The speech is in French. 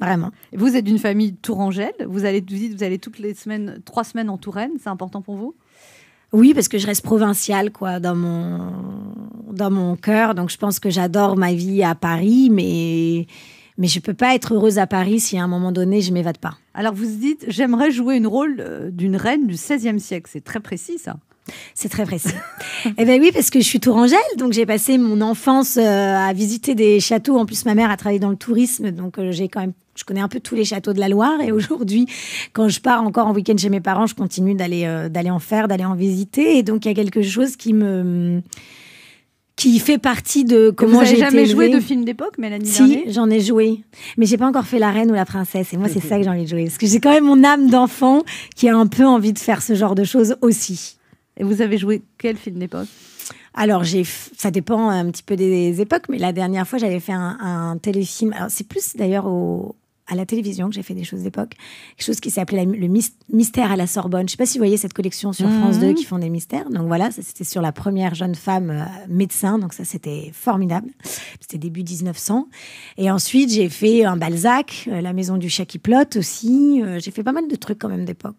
Vraiment. Vous êtes d'une famille tourangelle. Vous allez, vous dites, vous allez toutes les semaines, trois semaines en Touraine. C'est important pour vous Oui, parce que je reste provinciale, quoi, dans mon, dans mon cœur. Donc, je pense que j'adore ma vie à Paris, mais, mais je peux pas être heureuse à Paris si à un moment donné, je m'évade pas. Alors, vous dites, j'aimerais jouer une rôle euh, d'une reine du XVIe siècle. C'est très précis, ça. C'est très précis. eh bien oui, parce que je suis tourangelle, donc j'ai passé mon enfance euh, à visiter des châteaux. En plus, ma mère a travaillé dans le tourisme, donc euh, j'ai quand même je connais un peu tous les châteaux de la Loire et aujourd'hui, quand je pars encore en week-end chez mes parents, je continue d'aller euh, d'aller en faire, d'aller en visiter. Et donc il y a quelque chose qui me qui fait partie de comment j'ai jamais joué de film d'époque, Mélanie Si, j'en ai joué, mais j'ai pas encore fait la reine ou la princesse. Et moi, c'est ça que j'ai envie de jouer, parce que j'ai quand même mon âme d'enfant qui a un peu envie de faire ce genre de choses aussi. Et vous avez joué quel film d'époque alors, j'ai, ça dépend un petit peu des époques, mais la dernière fois, j'avais fait un, téléfilm. Alors, c'est plus d'ailleurs au, à la télévision que j'ai fait des choses d'époque. Quelque chose qui s'appelait le mystère à la Sorbonne. Je ne sais pas si vous voyez cette collection sur France 2 mmh. qui font des mystères. Donc voilà, ça c'était sur la première jeune femme euh, médecin. Donc ça c'était formidable. C'était début 1900. Et ensuite j'ai fait un Balzac, euh, la maison du chat qui plotte aussi. Euh, j'ai fait pas mal de trucs quand même d'époque.